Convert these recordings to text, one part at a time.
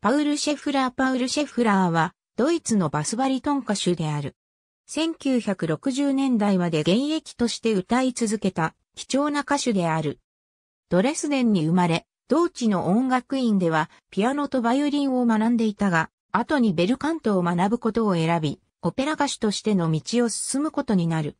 パウル・シェフラーパウル・シェフラーは、ドイツのバスバリトン歌手である。1960年代まで現役として歌い続けた貴重な歌手である。ドレスデンに生まれ、同地の音楽院ではピアノとバイオリンを学んでいたが、後にベルカントを学ぶことを選び、オペラ歌手としての道を進むことになる。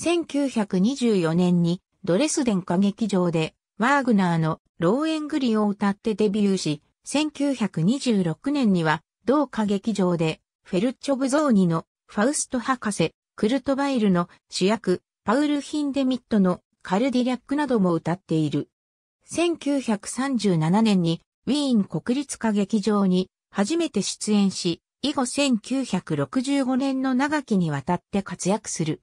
1924年にドレスデン歌劇場でワーグナーのローエングリを歌ってデビューし、1926年には、同歌劇場で、フェルチョブゾーニの、ファウスト博士、クルトバイルの主役、パウル・ヒンデミットのカルディリャックなども歌っている。1937年にウィーン国立歌劇場に初めて出演し、以後1965年の長きにわたって活躍する。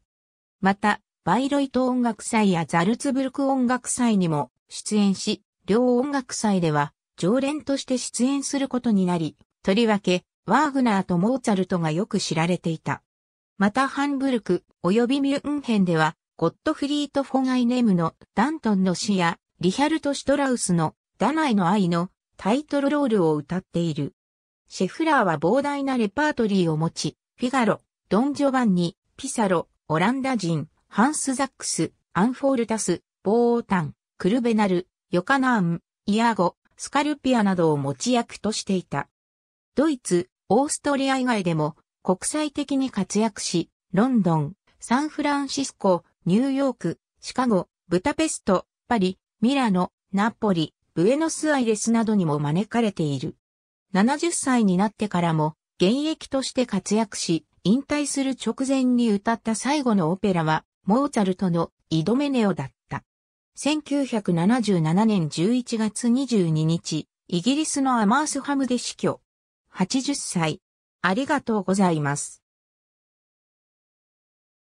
また、バイロイト音楽祭やザルツブルク音楽祭にも出演し、両音楽祭では常連として出演することになり、とりわけ、ワーグナーとモーツァルトがよく知られていた。またハンブルク及びミュンヘンでは、ゴットフリート・フォン・アイネムのダントンの詩や、リヒャルト・シュトラウスのダナイの愛のタイトルロールを歌っている。シェフラーは膨大なレパートリーを持ち、フィガロ、ドン・ジョバンニ、ピサロ、オランダ人、ハンス・ザックス、アンフォールタス、ボータン、クルベナル、ヨカナーン、イアゴ、スカルピアなどを持ち役としていた。ドイツ、オーストリア以外でも国際的に活躍し、ロンドン、サンフランシスコ、ニューヨーク、シカゴ、ブタペスト、パリ、ミラノ、ナポリ、ブエノスアイレスなどにも招かれている。70歳になってからも現役として活躍し、引退する直前に歌った最後のオペラは、モーツァルトのイドメネオだった。1977年11月22日、イギリスのアマースハムで死去。80歳。ありがとうございます。